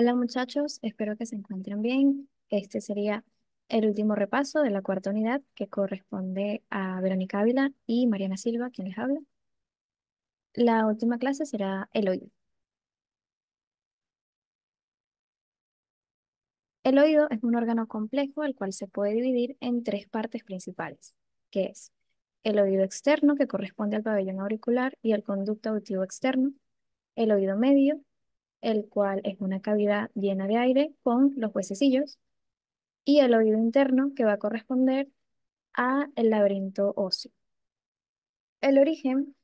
Hola muchachos, espero que se encuentren bien. Este sería el último repaso de la cuarta unidad que corresponde a Verónica Ávila y Mariana Silva, quien les habla. La última clase será el oído. El oído es un órgano complejo al cual se puede dividir en tres partes principales, que es el oído externo que corresponde al pabellón auricular y al conducto auditivo externo, el oído medio el cual es una cavidad llena de aire con los huesecillos, y el oído interno, que va a corresponder a el laberinto óseo. El origen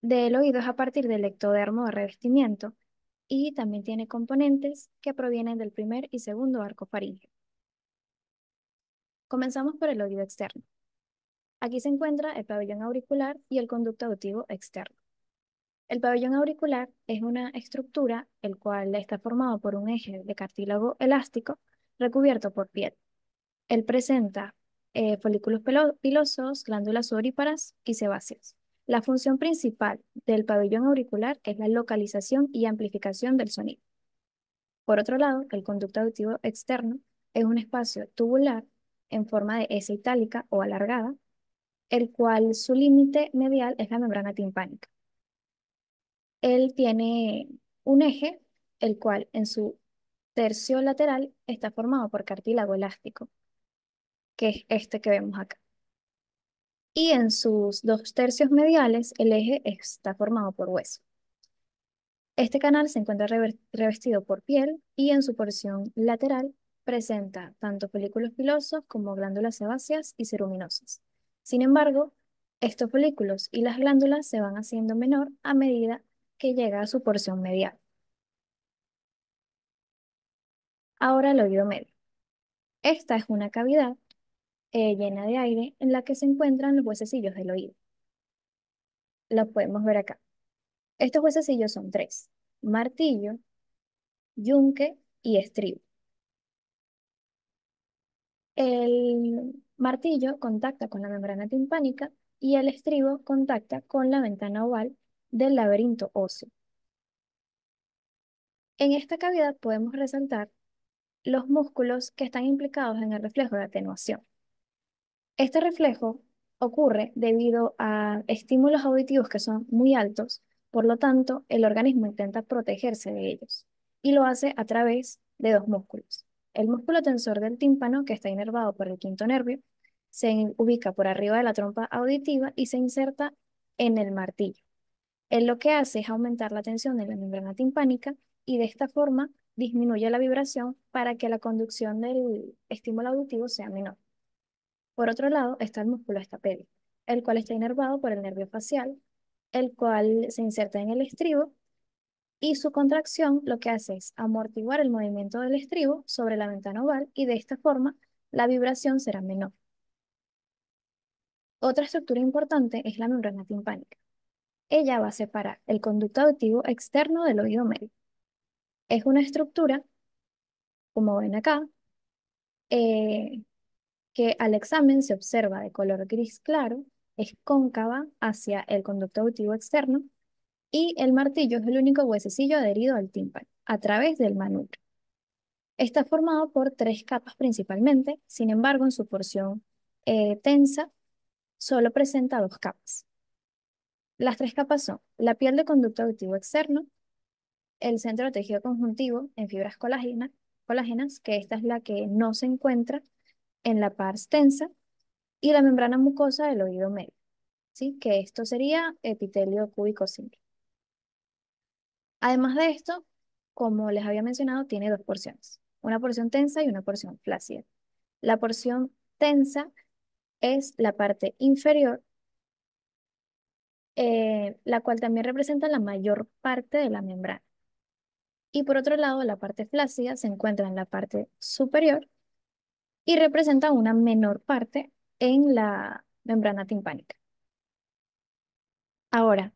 del oído es a partir del ectodermo de revestimiento y también tiene componentes que provienen del primer y segundo arco faríngeo. Comenzamos por el oído externo. Aquí se encuentra el pabellón auricular y el conducto auditivo externo. El pabellón auricular es una estructura el cual está formado por un eje de cartílago elástico recubierto por piel. Él presenta eh, folículos pilosos, glándulas oríparas y sebáceas. La función principal del pabellón auricular es la localización y amplificación del sonido. Por otro lado, el conducto auditivo externo es un espacio tubular en forma de S itálica o alargada, el cual su límite medial es la membrana timpánica él tiene un eje, el cual en su tercio lateral está formado por cartílago elástico, que es este que vemos acá. Y en sus dos tercios mediales, el eje está formado por hueso. Este canal se encuentra revestido por piel y en su porción lateral presenta tanto folículos pilosos como glándulas sebáceas y ceruminosas. Sin embargo, estos folículos y las glándulas se van haciendo menor a medida que llega a su porción medial. Ahora el oído medio. Esta es una cavidad eh, llena de aire en la que se encuentran los huesecillos del oído. Los podemos ver acá. Estos huesecillos son tres, martillo, yunque y estribo. El martillo contacta con la membrana timpánica y el estribo contacta con la ventana oval del laberinto óseo. En esta cavidad podemos resaltar los músculos que están implicados en el reflejo de atenuación. Este reflejo ocurre debido a estímulos auditivos que son muy altos, por lo tanto, el organismo intenta protegerse de ellos y lo hace a través de dos músculos. El músculo tensor del tímpano, que está inervado por el quinto nervio, se ubica por arriba de la trompa auditiva y se inserta en el martillo. Él lo que hace es aumentar la tensión de la membrana timpánica y de esta forma disminuye la vibración para que la conducción del estímulo auditivo sea menor. Por otro lado está el músculo estapedio, el cual está inervado por el nervio facial, el cual se inserta en el estribo y su contracción lo que hace es amortiguar el movimiento del estribo sobre la ventana oval y de esta forma la vibración será menor. Otra estructura importante es la membrana timpánica ella va a separar el conducto auditivo externo del oído medio. Es una estructura, como ven acá, eh, que al examen se observa de color gris claro, es cóncava hacia el conducto auditivo externo y el martillo es el único huesecillo adherido al tímpano a través del manubrio. Está formado por tres capas principalmente, sin embargo en su porción eh, tensa solo presenta dos capas. Las tres capas son la piel de conducto auditivo externo, el centro de tejido conjuntivo en fibras colágenas, que esta es la que no se encuentra en la pars tensa, y la membrana mucosa del oído medio, ¿sí? que esto sería epitelio cúbico simple. Además de esto, como les había mencionado, tiene dos porciones, una porción tensa y una porción flácida. La porción tensa es la parte inferior eh, la cual también representa la mayor parte de la membrana. Y por otro lado, la parte flácida se encuentra en la parte superior y representa una menor parte en la membrana timpánica. Ahora,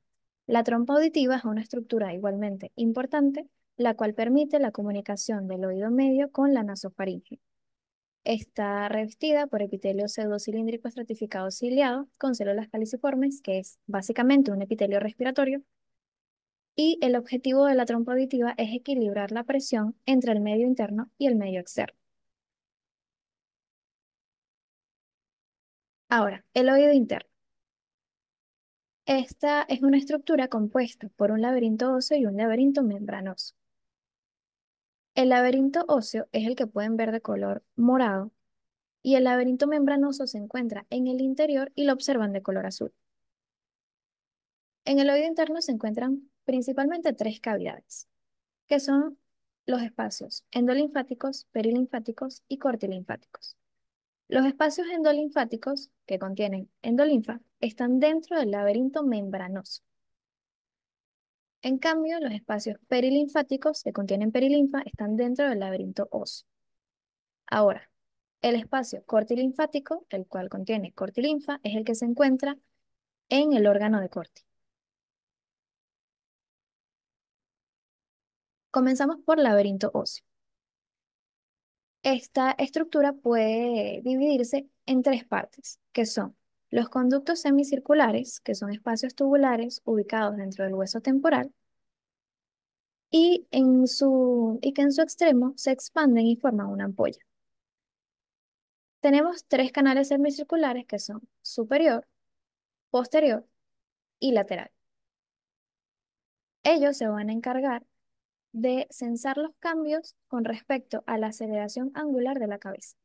la trompa auditiva es una estructura igualmente importante, la cual permite la comunicación del oído medio con la nasofaringe. Está revestida por epitelio pseudo-cilíndrico estratificado ciliado con células caliciformes, que es básicamente un epitelio respiratorio. Y el objetivo de la trompa auditiva es equilibrar la presión entre el medio interno y el medio externo. Ahora, el oído interno. Esta es una estructura compuesta por un laberinto óseo y un laberinto membranoso. El laberinto óseo es el que pueden ver de color morado y el laberinto membranoso se encuentra en el interior y lo observan de color azul. En el oído interno se encuentran principalmente tres cavidades, que son los espacios endolinfáticos, perilinfáticos y cortilinfáticos. Los espacios endolinfáticos, que contienen endolinfa, están dentro del laberinto membranoso. En cambio, los espacios perilinfáticos que contienen perilinfa están dentro del laberinto óseo. Ahora, el espacio cortilinfático, el cual contiene cortilinfa, es el que se encuentra en el órgano de corti. Comenzamos por laberinto óseo. Esta estructura puede dividirse en tres partes, que son los conductos semicirculares, que son espacios tubulares ubicados dentro del hueso temporal, y, en su, y que en su extremo se expanden y forman una ampolla. Tenemos tres canales semicirculares que son superior, posterior y lateral. Ellos se van a encargar de censar los cambios con respecto a la aceleración angular de la cabeza.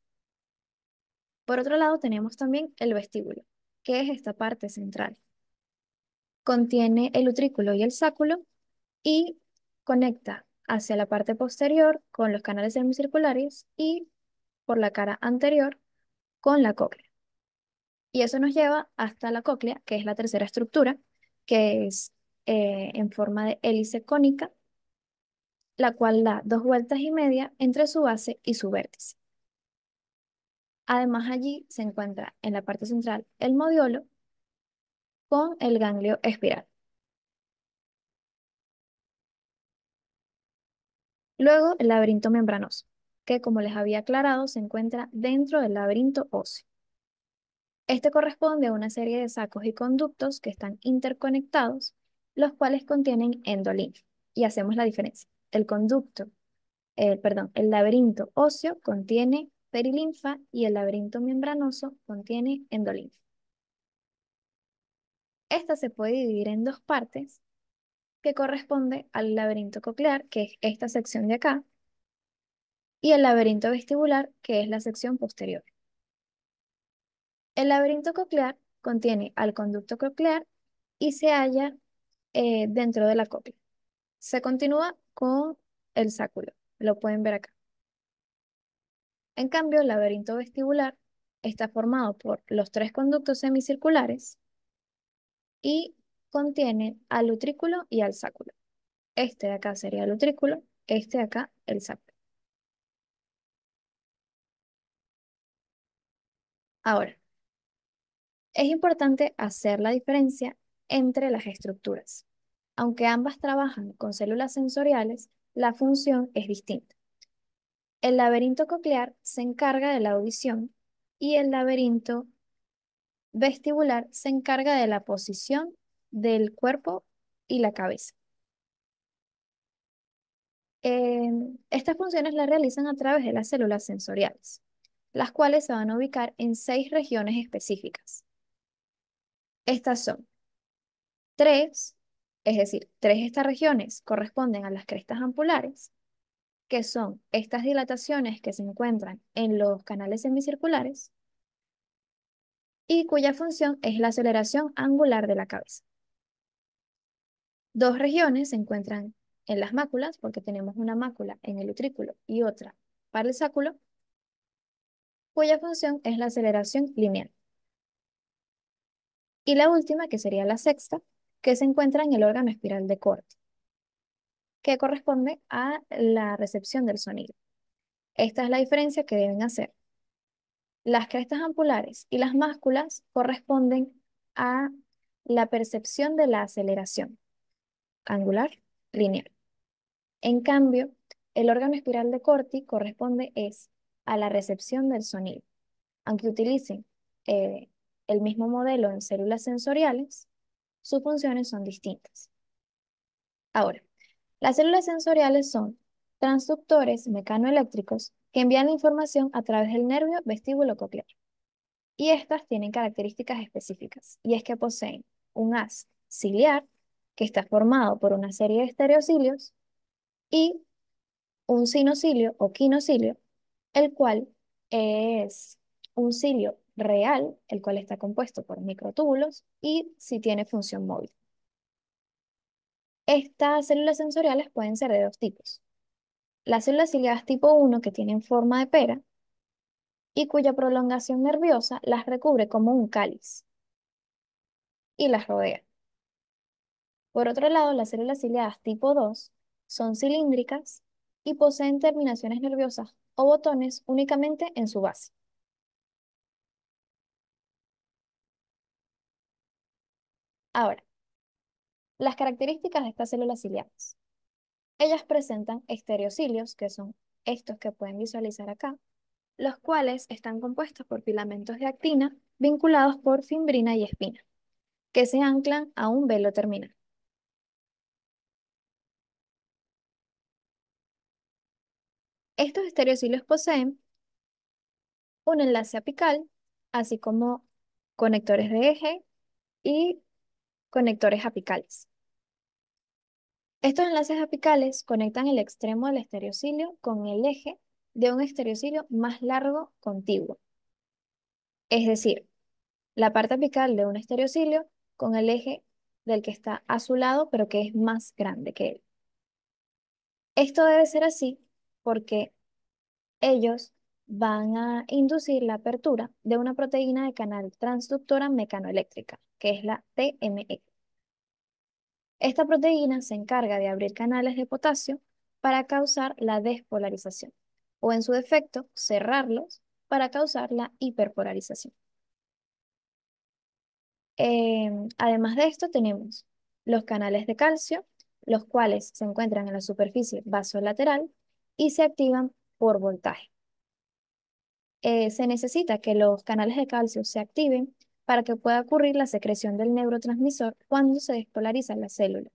Por otro lado, tenemos también el vestíbulo, que es esta parte central. Contiene el utrículo y el sáculo y conecta hacia la parte posterior con los canales semicirculares y por la cara anterior con la cóclea. Y eso nos lleva hasta la cóclea, que es la tercera estructura, que es eh, en forma de hélice cónica, la cual da dos vueltas y media entre su base y su vértice. Además, allí se encuentra en la parte central el modiolo con el ganglio espiral. Luego, el laberinto membranoso, que como les había aclarado, se encuentra dentro del laberinto óseo. Este corresponde a una serie de sacos y conductos que están interconectados, los cuales contienen endolín. Y hacemos la diferencia. El conducto, perdón, el laberinto óseo contiene perilinfa y el laberinto membranoso contiene endolinfa. Esta se puede dividir en dos partes que corresponde al laberinto coclear, que es esta sección de acá, y el laberinto vestibular, que es la sección posterior. El laberinto coclear contiene al conducto coclear y se halla eh, dentro de la cóclea. Se continúa con el sáculo, lo pueden ver acá. En cambio, el laberinto vestibular está formado por los tres conductos semicirculares y contiene al utrículo y al sáculo. Este de acá sería el utrículo, este de acá el sáculo. Ahora, es importante hacer la diferencia entre las estructuras. Aunque ambas trabajan con células sensoriales, la función es distinta. El laberinto coclear se encarga de la audición y el laberinto vestibular se encarga de la posición del cuerpo y la cabeza. Em, estas funciones las realizan a través de las células sensoriales, las cuales se van a ubicar en seis regiones específicas. Estas son tres, es decir, tres de estas regiones corresponden a las crestas ampulares, que son estas dilataciones que se encuentran en los canales semicirculares y cuya función es la aceleración angular de la cabeza. Dos regiones se encuentran en las máculas, porque tenemos una mácula en el utrículo y otra para el sáculo, cuya función es la aceleración lineal. Y la última, que sería la sexta, que se encuentra en el órgano espiral de corte que corresponde a la recepción del sonido. Esta es la diferencia que deben hacer. Las crestas ampulares y las másculas corresponden a la percepción de la aceleración angular lineal. En cambio, el órgano espiral de Corti corresponde es a la recepción del sonido. Aunque utilicen eh, el mismo modelo en células sensoriales, sus funciones son distintas. Ahora, las células sensoriales son transductores mecanoeléctricos que envían la información a través del nervio vestíbulo coclear. Y estas tienen características específicas, y es que poseen un haz ciliar, que está formado por una serie de estereocilios, y un sinocilio o quinocilio, el cual es un cilio real, el cual está compuesto por microtúbulos, y si tiene función móvil. Estas células sensoriales pueden ser de dos tipos. Las células ciliadas tipo 1 que tienen forma de pera y cuya prolongación nerviosa las recubre como un cáliz y las rodea. Por otro lado, las células ciliadas tipo 2 son cilíndricas y poseen terminaciones nerviosas o botones únicamente en su base. Ahora, las características de estas células ciliadas. Ellas presentan estereocilios, que son estos que pueden visualizar acá, los cuales están compuestos por filamentos de actina vinculados por fimbrina y espina, que se anclan a un velo terminal. Estos estereocilios poseen un enlace apical, así como conectores de eje y conectores apicales. Estos enlaces apicales conectan el extremo del estereocilio con el eje de un estereocilio más largo contiguo. Es decir, la parte apical de un estereocilio con el eje del que está a su lado, pero que es más grande que él. Esto debe ser así porque ellos van a inducir la apertura de una proteína de canal transductora mecanoeléctrica, que es la TMX. E. Esta proteína se encarga de abrir canales de potasio para causar la despolarización, o en su defecto, cerrarlos para causar la hiperpolarización. Em, además de esto, tenemos los canales de calcio, los cuales se encuentran en la superficie vasolateral y se activan por voltaje. Eh, se necesita que los canales de calcio se activen para que pueda ocurrir la secreción del neurotransmisor cuando se despolariza la célula.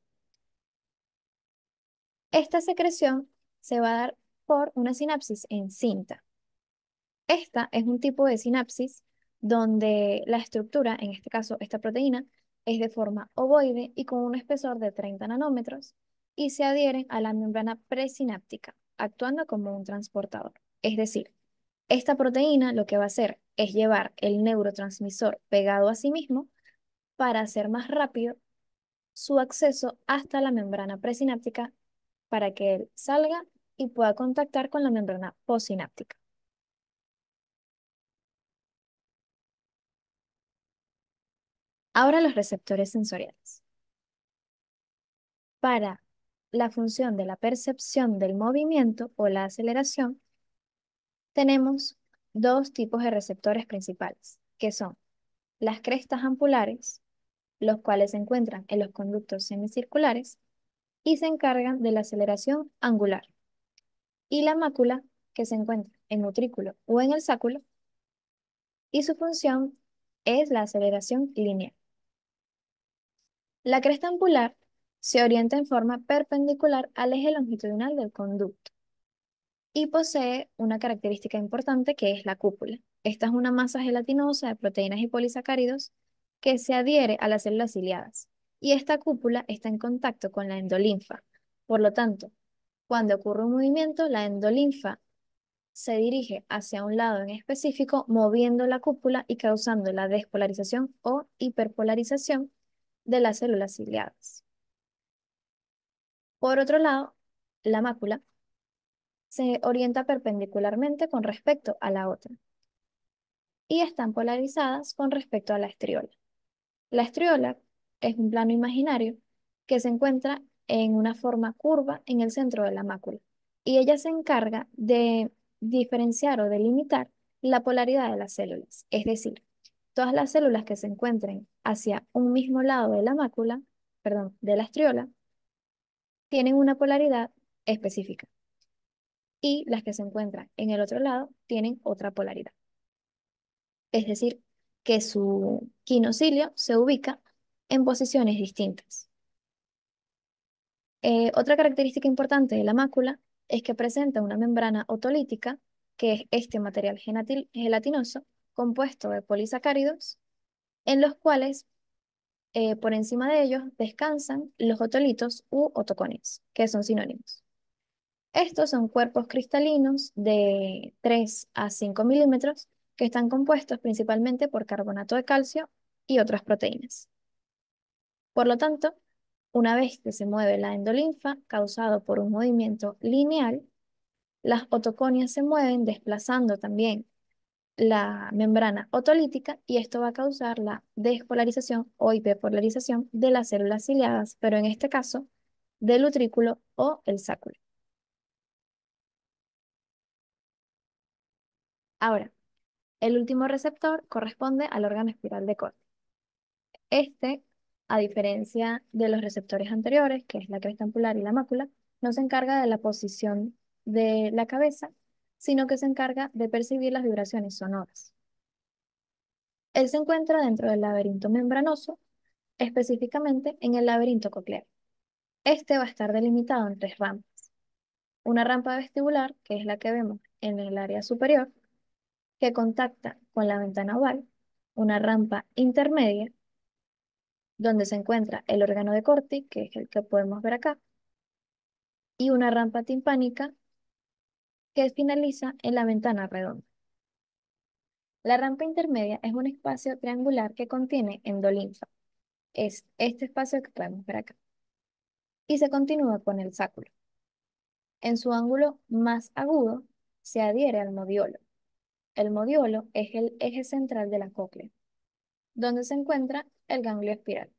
Esta secreción se va a dar por una sinapsis en cinta. Esta es un tipo de sinapsis donde la estructura, en este caso esta proteína, es de forma ovoide y con un espesor de 30 nanómetros y se adhieren a la membrana presináptica, actuando como un transportador. Es decir, esta proteína lo que va a hacer es llevar el neurotransmisor pegado a sí mismo para hacer más rápido su acceso hasta la membrana presináptica para que él salga y pueda contactar con la membrana posináptica. Ahora los receptores sensoriales. Para la función de la percepción del movimiento o la aceleración, tenemos dos tipos de receptores principales, que son las crestas ampulares, los cuales se encuentran en los conductos semicirculares y se encargan de la aceleración angular, y la mácula, que se encuentra en el nutrículo o en el sáculo, y su función es la aceleración lineal. La cresta ampular se orienta en forma perpendicular al eje longitudinal del conducto y posee una característica importante que es la cúpula. Esta es una masa gelatinosa de proteínas y polisacáridos que se adhiere a las células ciliadas y esta cúpula está en contacto con la endolinfa. Por lo tanto, cuando ocurre un movimiento, la endolinfa se dirige hacia un lado en específico, moviendo la cúpula y causando la despolarización o hiperpolarización de las células ciliadas. Por otro lado, la mácula se orienta perpendicularmente con respecto a la otra y están polarizadas con respecto a la estriola. La estriola es un plano imaginario que se encuentra en una forma curva en el centro de la mácula y ella se encarga de diferenciar o delimitar la polaridad de las células, es decir, todas las células que se encuentren hacia un mismo lado de la mácula, perdón, de la estriola, tienen una polaridad específica y las que se encuentran en el otro lado tienen otra polaridad. Es decir, que su quinocilio se ubica en posiciones distintas. Eh, otra característica importante de la mácula es que presenta una membrana otolítica, que es este material gelatinoso compuesto de polisacáridos, en los cuales eh, por encima de ellos descansan los otolitos u otocones, que son sinónimos. Estos son cuerpos cristalinos de 3 a 5 milímetros que están compuestos principalmente por carbonato de calcio y otras proteínas. Por lo tanto, una vez que se mueve la endolinfa causado por un movimiento lineal, las otoconias se mueven desplazando también la membrana otolítica y esto va a causar la despolarización o hiperpolarización de las células ciliadas, pero en este caso del utrículo o el sáculo. Ahora, el último receptor corresponde al órgano espiral de corte. Este, a diferencia de los receptores anteriores, que es la cresta ampular y la mácula, no se encarga de la posición de la cabeza, sino que se encarga de percibir las vibraciones sonoras. Él se encuentra dentro del laberinto membranoso, específicamente en el laberinto coclear. Este va a estar delimitado en tres rampas. Una rampa vestibular, que es la que vemos en el área superior, que contacta con la ventana oval, una rampa intermedia, donde se encuentra el órgano de Corti, que es el que podemos ver acá, y una rampa timpánica que finaliza en la ventana redonda. La rampa intermedia es un espacio triangular que contiene endolinfa. Es este espacio que podemos ver acá. Y se continúa con el sáculo. En su ángulo más agudo se adhiere al modiolo, el modiolo es el eje central de la cóclea, donde se encuentra el ganglio espiral.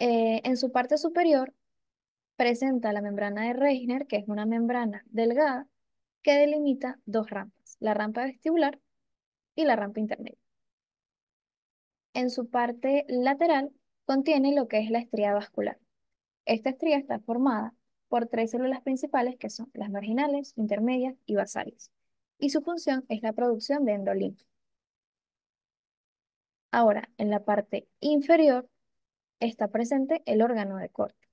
Eh, en su parte superior presenta la membrana de Reisner, que es una membrana delgada que delimita dos rampas, la rampa vestibular y la rampa intermedia. En su parte lateral contiene lo que es la estría vascular. Esta estría está formada por tres células principales que son las marginales, intermedias y basales y su función es la producción de endolín. Ahora, en la parte inferior está presente el órgano de Corti.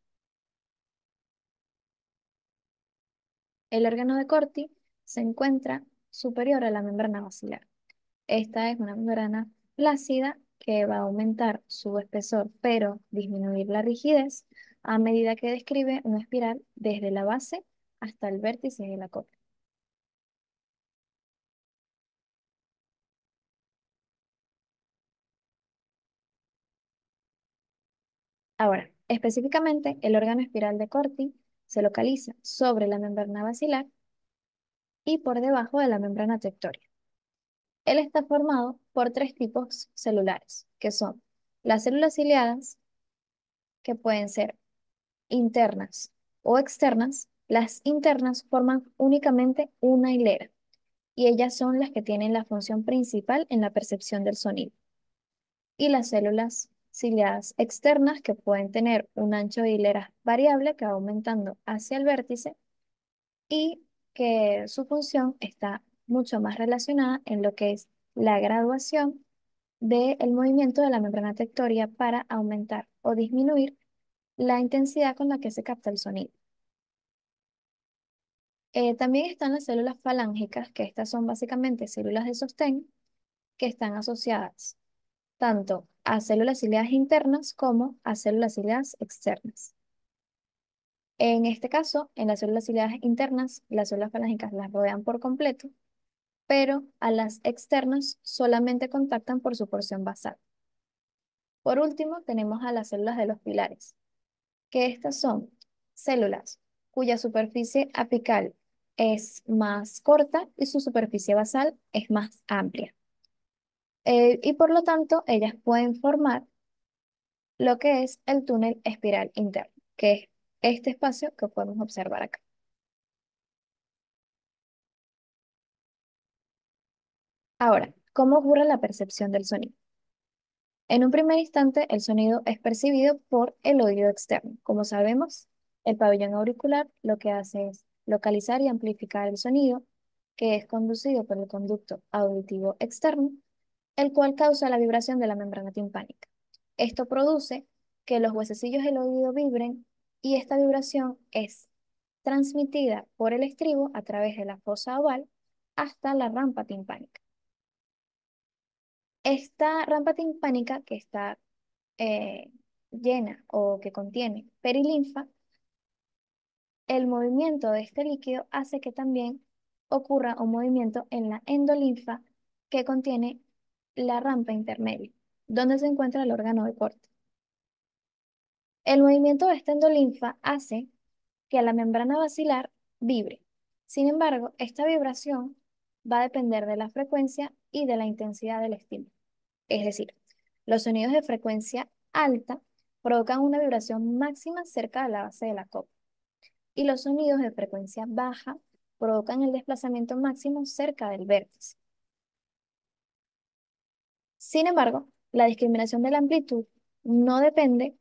El órgano de Corti se encuentra superior a la membrana basilar. Esta es una membrana plácida que va a aumentar su espesor pero disminuir la rigidez a medida que describe una espiral desde la base hasta el vértice de la corte. Ahora, específicamente, el órgano espiral de Corti se localiza sobre la membrana basilar y por debajo de la membrana tectoria. Él está formado por tres tipos celulares, que son las células ciliadas, que pueden ser internas o externas. Las internas forman únicamente una hilera y ellas son las que tienen la función principal en la percepción del sonido. Y las células ciliadas externas que pueden tener un ancho de hileras variable que va aumentando hacia el vértice y que su función está mucho más relacionada en lo que es la graduación del movimiento de la membrana tectoria para aumentar o disminuir la intensidad con la que se capta el sonido. Eh, también están las células falángicas, que estas son básicamente células de sostén que están asociadas tanto a células ciliadas internas como a células ciliadas externas. En este caso, en las células ciliadas internas, las células falángicas las rodean por completo, pero a las externas solamente contactan por su porción basal. Por último, tenemos a las células de los pilares, que estas son células cuya superficie apical es más corta y su superficie basal es más amplia. Eh, y por lo tanto ellas pueden formar lo que es el túnel espiral interno, que es este espacio que podemos observar acá. Ahora, ¿cómo ocurre la percepción del sonido? En un primer instante, el sonido es percibido por el oído externo. Como sabemos, el pabellón auricular lo que hace es localizar y amplificar el sonido que es conducido por el conducto auditivo externo el cual causa la vibración de la membrana timpánica. Esto produce que los huesecillos del oído vibren y esta vibración es transmitida por el estribo a través de la fosa oval hasta la rampa timpánica. Esta rampa timpánica que está eh, llena o que contiene perilinfa, el movimiento de este líquido hace que también ocurra un movimiento en la endolinfa que contiene la rampa intermedia, donde se encuentra el órgano de corte. El movimiento de esta hace que la membrana vacilar vibre. Sin embargo, esta vibración va a depender de la frecuencia y de la intensidad del estímulo. Es decir, los sonidos de frecuencia alta provocan una vibración máxima cerca de la base de la copa y los sonidos de frecuencia baja provocan el desplazamiento máximo cerca del vértice. Sin embargo, la discriminación de la amplitud no depende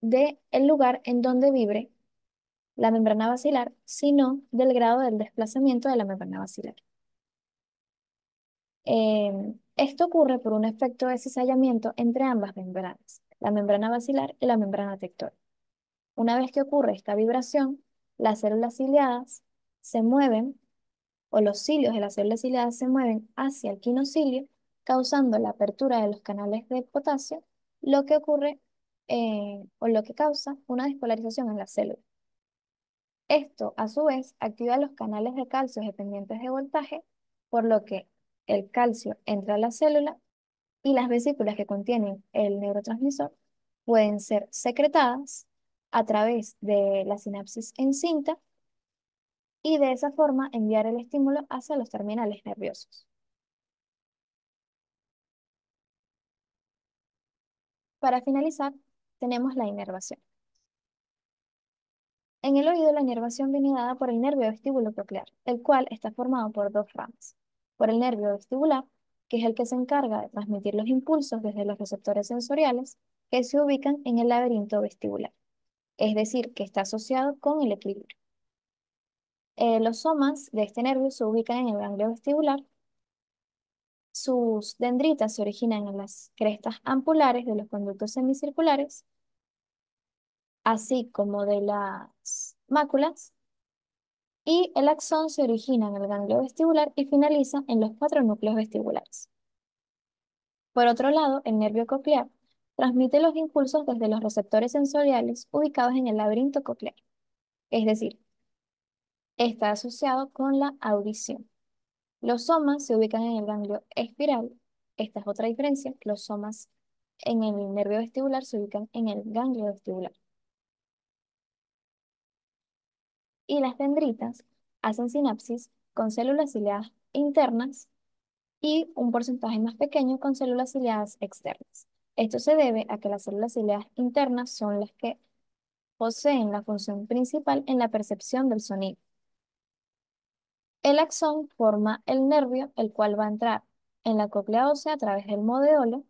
del lugar en donde vibre la membrana vacilar, sino del grado del desplazamiento de la membrana vacilar. Em, esto ocurre por un efecto de cisallamiento entre ambas membranas, la membrana vacilar y la membrana tectora. Una vez que ocurre esta vibración, las células ciliadas se mueven, o los cilios de las células ciliadas se mueven hacia el quinocilio causando la apertura de los canales de potasio, lo que ocurre eh, o lo que causa una despolarización en la célula. Esto, a su vez, activa los canales de calcio dependientes de voltaje, por lo que el calcio entra a la célula y las vesículas que contienen el neurotransmisor pueden ser secretadas a través de la sinapsis en cinta y de esa forma enviar el estímulo hacia los terminales nerviosos. Para finalizar, tenemos la inervación. En el oído, la inervación viene dada por el nervio vestíbulo coclear, el cual está formado por dos ramas. Por el nervio vestibular, que es el que se encarga de transmitir los impulsos desde los receptores sensoriales que se ubican en el laberinto vestibular, es decir, que está asociado con el equilibrio. Eh, los somas de este nervio se ubican en el ganglio vestibular sus dendritas se originan en las crestas ampulares de los conductos semicirculares, así como de las máculas, y el axón se origina en el ganglio vestibular y finaliza en los cuatro núcleos vestibulares. Por otro lado, el nervio coclear transmite los impulsos desde los receptores sensoriales ubicados en el laberinto coclear, es decir, está asociado con la audición. Los somas se ubican en el ganglio espiral. Esta es otra diferencia. Los somas en el nervio vestibular se ubican en el ganglio vestibular. Y las dendritas hacen sinapsis con células ciliadas internas y un porcentaje más pequeño con células ciliadas externas. Esto se debe a que las células ciliadas internas son las que poseen la función principal en la percepción del sonido. El axón forma el nervio, el cual va a entrar en la cóclea ósea a través del modeolo,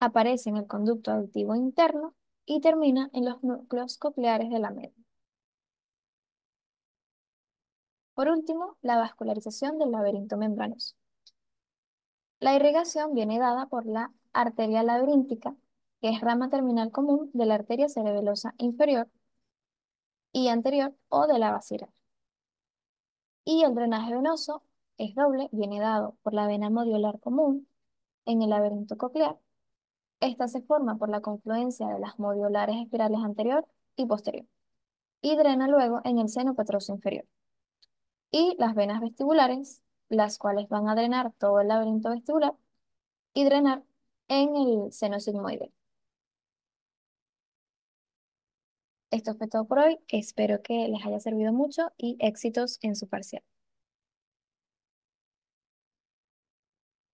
aparece en el conducto auditivo interno y termina en los núcleos cocleares de la médula. Por último, la vascularización del laberinto membranoso. La irrigación viene dada por la arteria laberíntica, que es rama terminal común de la arteria cerebelosa inferior y anterior o de la basilar. Y el drenaje venoso es doble, viene dado por la vena modiolar común en el laberinto coclear. Esta se forma por la confluencia de las modiolares espirales anterior y posterior y drena luego en el seno petroso inferior. Y las venas vestibulares, las cuales van a drenar todo el laberinto vestibular y drenar en el seno sigmoide. Esto fue todo por hoy. Espero que les haya servido mucho y éxitos en su parcial.